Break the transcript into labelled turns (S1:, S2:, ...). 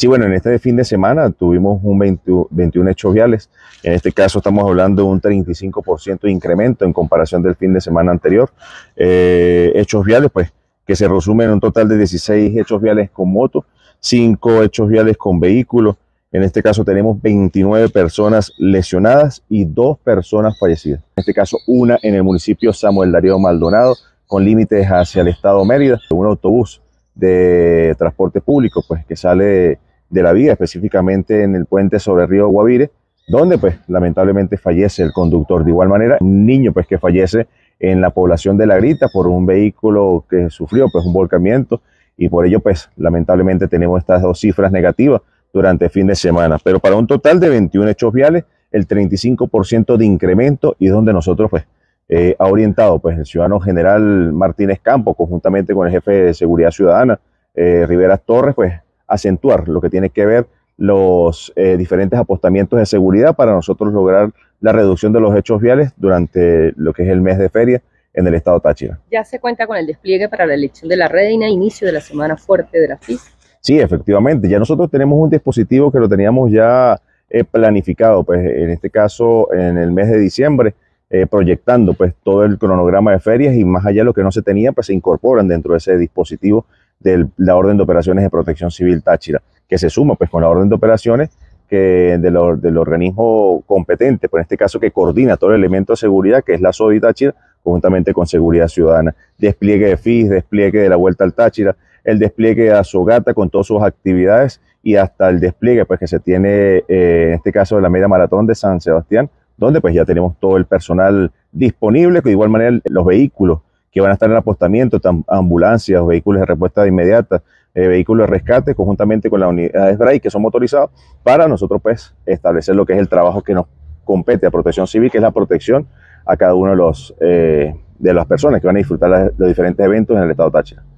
S1: Sí, bueno, en este fin de semana tuvimos un 21 hechos viales. En este caso estamos hablando de un 35% de incremento en comparación del fin de semana anterior. Eh, hechos viales, pues, que se resumen en un total de 16 hechos viales con moto, 5 hechos viales con vehículos. En este caso tenemos 29 personas lesionadas y 2 personas fallecidas. En este caso, una en el municipio Samuel Darío Maldonado, con límites hacia el estado Mérida, un autobús de transporte público, pues que sale de la vía, específicamente en el puente sobre el río Guavire, donde pues lamentablemente fallece el conductor. De igual manera, un niño pues que fallece en la población de La Grita por un vehículo que sufrió pues un volcamiento y por ello pues lamentablemente tenemos estas dos cifras negativas durante el fin de semana. Pero para un total de 21 hechos viales, el 35% de incremento y donde nosotros pues eh, ha orientado pues el ciudadano general Martínez Campos conjuntamente con el jefe de seguridad ciudadana eh, Rivera Torres pues acentuar lo que tiene que ver los eh, diferentes apostamientos de seguridad para nosotros lograr la reducción de los hechos viales durante lo que es el mes de feria en el estado Táchira. Ya se cuenta con el despliegue para la elección de la reina, inicio de la semana fuerte de la FIS. Sí, efectivamente, ya nosotros tenemos un dispositivo que lo teníamos ya eh, planificado, pues en este caso en el mes de diciembre, eh, proyectando pues todo el cronograma de ferias y más allá de lo que no se tenía, pues se incorporan dentro de ese dispositivo de la Orden de Operaciones de Protección Civil Táchira, que se suma pues con la Orden de Operaciones que del, organismo competente, pues, en este caso que coordina todo el elemento de seguridad, que es la SODI Táchira, conjuntamente con Seguridad Ciudadana. Despliegue de FIS, despliegue de la Vuelta al Táchira, el despliegue de Sogata con todas sus actividades y hasta el despliegue pues, que se tiene eh, en este caso de la media maratón de San Sebastián, donde pues ya tenemos todo el personal disponible, que de igual manera los vehículos que van a estar en apostamiento, ambulancias, vehículos de respuesta inmediata, eh, vehículos de rescate, conjuntamente con las unidades BRAI que son motorizados, para nosotros pues establecer lo que es el trabajo que nos compete a protección civil, que es la protección a cada uno de los... Eh, de las personas que van a disfrutar de los diferentes eventos en el estado Táchira.